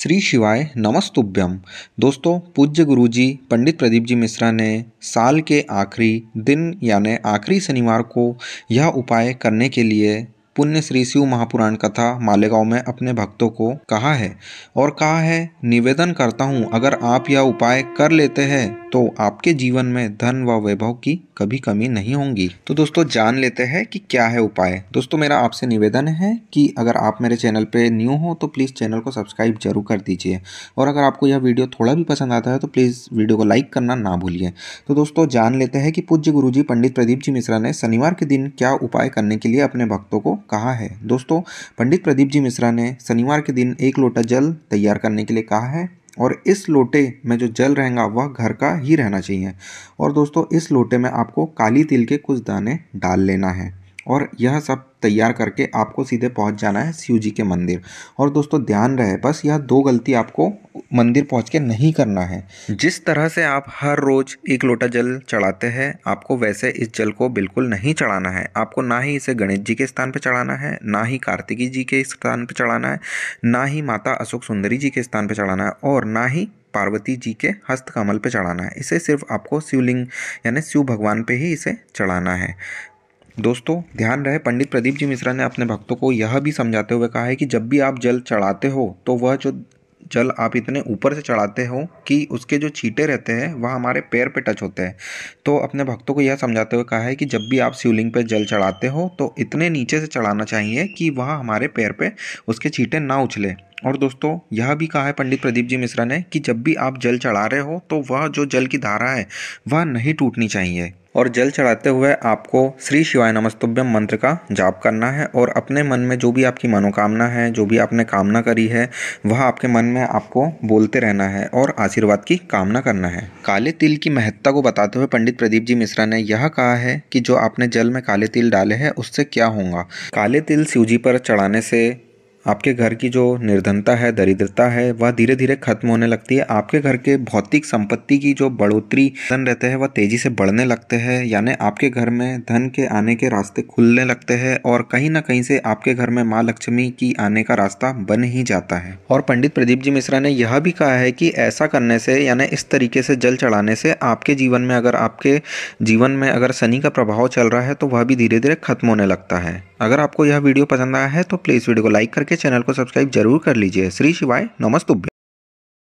श्री शिवाय नमस्तुभ्यम दोस्तों पूज्य गुरुजी पंडित प्रदीप जी मिश्रा ने साल के आखिरी दिन यानी आखिरी शनिवार को यह उपाय करने के लिए पुण्य श्री शिव महापुराण कथा मालेगांव में अपने भक्तों को कहा है और कहा है निवेदन करता हूँ अगर आप यह उपाय कर लेते हैं तो आपके जीवन में धन व वैभव की कभी कमी नहीं होगी तो दोस्तों जान लेते हैं कि क्या है उपाय दोस्तों मेरा आपसे निवेदन है कि अगर आप मेरे चैनल पे न्यू हो तो प्लीज़ चैनल को सब्सक्राइब जरूर कर दीजिए और अगर आपको यह वीडियो थोड़ा भी पसंद आता है तो प्लीज़ वीडियो को लाइक करना ना भूलिए तो दोस्तों जान लेते हैं कि पूज्य गुरु पंडित प्रदीप जी मिश्रा ने शनिवार के दिन क्या उपाय करने के लिए अपने भक्तों को कहा है दोस्तों पंडित प्रदीप जी मिश्रा ने शनिवार के दिन एक लोटा जल तैयार करने के लिए कहा है और इस लोटे में जो जल रहेगा वह घर का ही रहना चाहिए और दोस्तों इस लोटे में आपको काली तिल के कुछ दाने डाल लेना है और यह सब तैयार करके आपको सीधे पहुंच जाना है शिव जी के मंदिर और दोस्तों ध्यान रहे बस यह दो गलती आपको मंदिर पहुंच के नहीं करना है जिस तरह से आप हर रोज़ एक लोटा जल चढ़ाते हैं आपको वैसे इस जल को बिल्कुल नहीं चढ़ाना है आपको ना ही इसे गणेश जी के स्थान पर चढ़ाना है ना ही कार्तिकी जी के स्थान पर चढ़ाना है ना ही माता अशोक सुंदरी जी के स्थान पर चढ़ाना है और ना ही पार्वती जी के हस्त कमल पे चढ़ाना है इसे सिर्फ आपको शिवलिंग यानी शिव भगवान पे ही इसे चढ़ाना है दोस्तों ध्यान रहे पंडित प्रदीप जी मिश्रा ने अपने भक्तों को यह भी समझाते हुए कहा है कि जब भी आप जल चढ़ाते हो तो वह जो जल आप इतने ऊपर से चढ़ाते हो कि उसके जो छीटे रहते हैं वह हमारे पैर पे टच होते हैं तो अपने भक्तों को यह समझाते हुए कहा है कि जब भी आप शिवलिंग पर जल चढ़ाते हो तो इतने नीचे से चढ़ाना चाहिए कि वह हमारे पैर पे उसके छीटे ना उछले और दोस्तों यह भी कहा है पंडित प्रदीप जी मिश्रा ने कि जब भी आप जल चढ़ा रहे हो तो वह जो जल की धारा है वह नहीं टूटनी चाहिए और जल चढ़ाते हुए आपको श्री शिवाय नमस्तुभ्यम मंत्र का जाप करना है और अपने मन में जो भी आपकी मनोकामना है जो भी आपने कामना करी है वह आपके मन में आपको बोलते रहना है और आशीर्वाद की कामना करना है काले तिल की महत्ता को बताते हुए पंडित प्रदीप जी मिश्रा ने यह कहा है कि जो आपने जल में काले तिल डाले हैं उससे क्या होगा काले तिल शिवजी पर चढ़ाने से आपके घर की जो निर्धनता है दरिद्रता है वह धीरे धीरे खत्म होने लगती है आपके घर के भौतिक संपत्ति की जो बढ़ोतरी धन रहते हैं वह तेजी से बढ़ने लगते हैं यानी आपके घर में धन के आने के रास्ते खुलने लगते हैं और कहीं ना कहीं से आपके घर में माँ लक्ष्मी की आने का रास्ता बन ही जाता है और पंडित प्रदीप जी मिश्रा ने यह भी कहा है कि ऐसा करने से यानी इस तरीके से जल चढ़ाने से आपके जीवन में अगर आपके जीवन में अगर शनि का प्रभाव चल रहा है तो वह भी धीरे धीरे खत्म होने लगता है अगर आपको यह वीडियो पसंद आया है तो प्लीज़ वीडियो को लाइक करके चैनल को सब्सक्राइब जरूर कर लीजिए श्री शिवाय नमस्तुभ्य